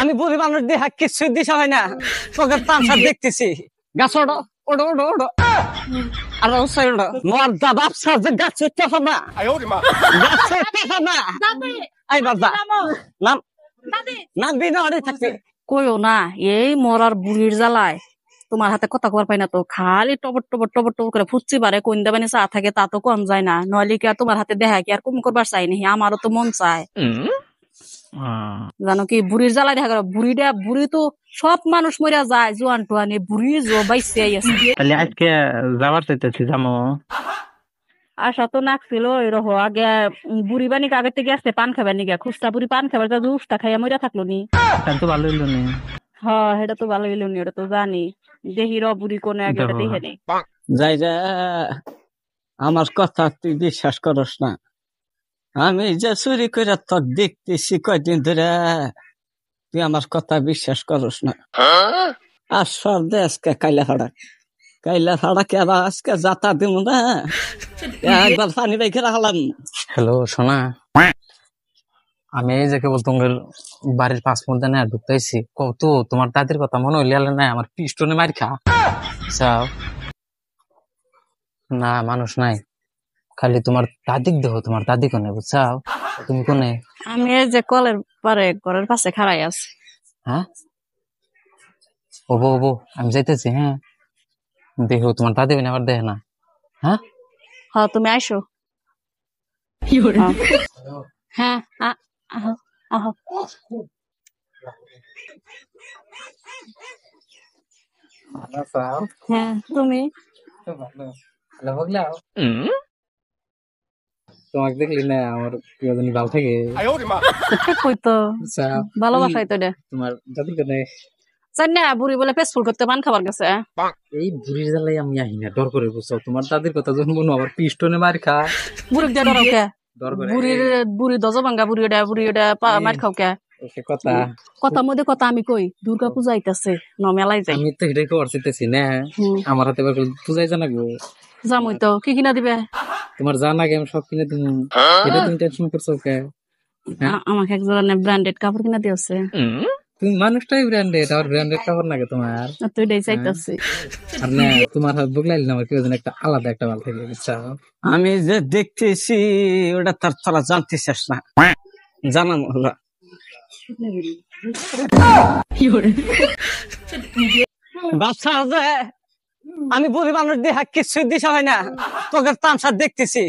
আমি বুড়ি মানুষ দিয়ে হাক কিছু দিশা হয় না চোখের তামসা দেখতেছি গাছ ওটো ওটো ওটো ওটো না এই জ্বালায় হাতে কথা না তো খালি টবর টবর টবর টবর করে ফুটছি বারে কোন দেবানি চা থাকে তা তো কম যায় না নইলে কি তোমার হাতে দেখা কি আর কম করবার চাই নি আমারও তো মন চায় জানো কি বুড়ির জ্বালা দেখা গেল বুড়িটা বুড়ি তো সব মানুষ মরিয়া যায় জোয়ান টোয়ান বুড়ি জো বাইসে আজকে চাইতেছি জামো আশা তো নাকছিল রহ আগে বুড়ি বানি আগে থেকে আসছে পান খাবার নিগে খুস্তা বুড়ি পান খাবার যা জুসটা খাইয়া মরিয়া থাকলো নি তো ভালো হইলো নি হ্যাঁ সেটা তো ভালো হইলো নি ওটা তো জানি দেখি র বুড়ি কোনে আগে দেখে নেই যাই যা আমার কথা তুই বিশ্বাস করস না আমি যে চুরি করে তোর দেখতেছি কয়দিন ধরে তুই আমার কথা বিশ্বাস করস না হ্যাঁ? আর দে আজকে কাইলা ফাড়া কাইলা ফাড়া কে আবার আজকে যাতা দিব না ইয়ে। একবার পানি বাইকে রাখলাম হ্যালো সোনা হ্যাঁ? আমি এই যে কেবল তোমার বাড়ির পাঁচ মধ্যে না ঢুকতেছি কতো তোমার দাদির কথা মনে হইলে না আমার পিস্টনে মার খা হ্যাঁ। না মানুষ নাই খালি তোমার তাদিক দেহ তোমার তাদিক কোনে বুঝছাও তুমি কোনে আমি এই যে কলের পারে ঘরের পাশে খাড়াই আছি হ্যাঁ ওবো ওবো আমি যাইতেছি হ্যাঁ দেহ তোমার দাদি কোনে আবার দেহ না হ্যাঁ হ্যাঁ, হ্যাঁ তুমি আইসো হ্যাঁ আহ হ্যাঁ তুমি ভালো ভালো লাগলাও তোমাকে দেখলি না আমার প্রিয়জন ভালো থাকে কই তো আচ্ছা, ভালোবাসাই তো তোমার জাতি করে জানি বুড়ি বলে পেসফুল করতে পান খাবার গেছে এই বুড়ির জ্বালাই আমি আহি না ডর করে বুঝছো তোমার দাদির কথা যখন মনে আবার পিস্টনে মার খা বুড়ি দিয়ে ডর কে বুড়ির বুড়ি দজ ভাঙ্গা বুড়ি ওটা বুড়ি ওটা মার খাও কে কথা কথা মধ্যে কথা আমি কই দুর্গা পূজা আইতাছে ন মেলায় যাই আমি তো এটাই খবর চাইতেছি না আমার হাতে পূজায় জানাবো জামুই তো কি কিনা দিবে তোমার জানা গেম সব কিনে তুমি এটা তুমি টেনশন করছো কে হ্যাঁ? আমাকে এক জোড়া ব্র্যান্ডেড কাপড় কিনা দিয়েছে তুমি মানুষটাই ব্র্যান্ডেড আর ব্র্যান্ডেড কাপড় নাকি তোমার তুই ডেই চাইতাছি হ্যাঁ? আর না তোমার হাত বুক লাইল না আমার কেউ একটা আলাদা একটা মাল থেকে বুঝছো আমি যে দেখতেছি ওটা তার তারা জানতে চাস না জানা হলো বাচ্চা আছে আমি বলি মানুষ দেহা কিছু দিশা হয় না তোকে তামসা দেখতেছি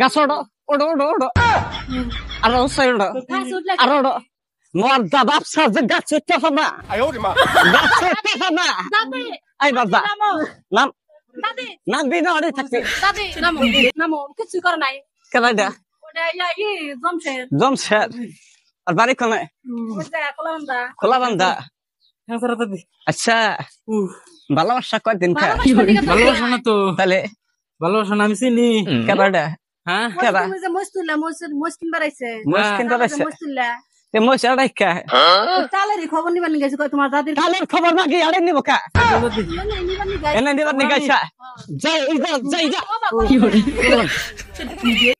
গাছ ওডো ওডো ওডো ওডো আর ওসাই ওডো আর ওডো গাছ উঠতে হবে আই গাছ উঠতে হবে আই বাবা নাম নাম নাম নাম কিছু নাই জমশের জমশের আর বাড়ি কোনে খোলা বান্ধা খোলা বান্দা আচ্ছা ভালোবাসা কয়দিন ভালোবাসা না তো তাহলে ভালোবাসা না আমি চিনি কেবাটা হ্যাঁ কেবা মস্তুল্লা মস্তুল বাড়াইছে মস্তুল্লা খবর নিবার নিয়ে গেছে তোমার দাদির কালের খবর মাগি আরে নিব কা এনে নিবার নিয়ে গেছে হ্যাঁ। যাই যাই যা